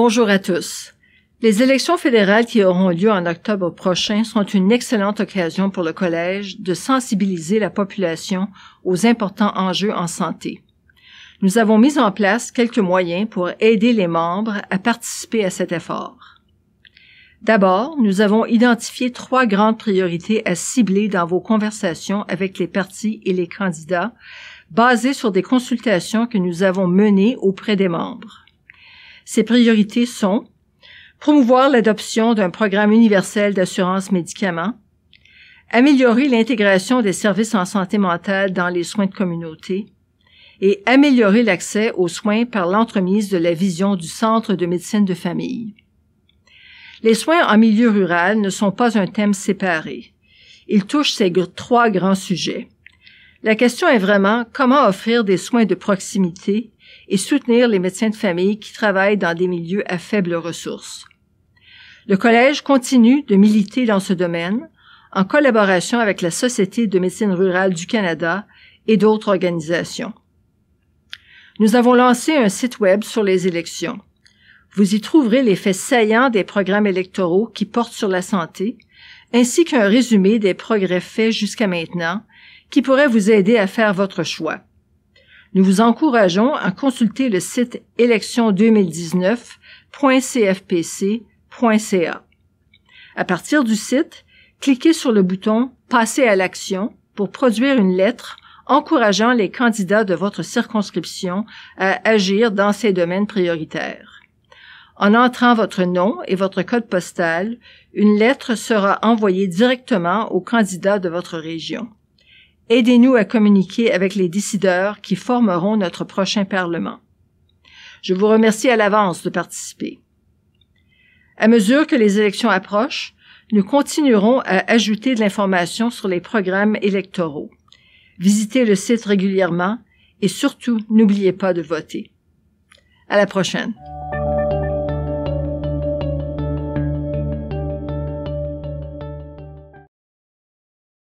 Bonjour à tous. Les élections fédérales qui auront lieu en octobre prochain sont une excellente occasion pour le Collège de sensibiliser la population aux importants enjeux en santé. Nous avons mis en place quelques moyens pour aider les membres à participer à cet effort. D'abord, nous avons identifié trois grandes priorités à cibler dans vos conversations avec les partis et les candidats basées sur des consultations que nous avons menées auprès des membres. Ses priorités sont promouvoir l'adoption d'un programme universel d'assurance médicaments, améliorer l'intégration des services en santé mentale dans les soins de communauté et améliorer l'accès aux soins par l'entremise de la vision du Centre de médecine de famille. Les soins en milieu rural ne sont pas un thème séparé. Ils touchent ces trois grands sujets la question est vraiment comment offrir des soins de proximité et soutenir les médecins de famille qui travaillent dans des milieux à faibles ressources. Le Collège continue de militer dans ce domaine en collaboration avec la Société de médecine rurale du Canada et d'autres organisations. Nous avons lancé un site Web sur les élections. Vous y trouverez les faits saillants des programmes électoraux qui portent sur la santé, ainsi qu'un résumé des progrès faits jusqu'à maintenant qui pourrait vous aider à faire votre choix. Nous vous encourageons à consulter le site élection2019.cfpc.ca. À partir du site, cliquez sur le bouton Passer à l'action pour produire une lettre encourageant les candidats de votre circonscription à agir dans ces domaines prioritaires. En entrant votre nom et votre code postal, une lettre sera envoyée directement aux candidats de votre région. Aidez-nous à communiquer avec les décideurs qui formeront notre prochain Parlement. Je vous remercie à l'avance de participer. À mesure que les élections approchent, nous continuerons à ajouter de l'information sur les programmes électoraux. Visitez le site régulièrement et surtout, n'oubliez pas de voter. À la prochaine.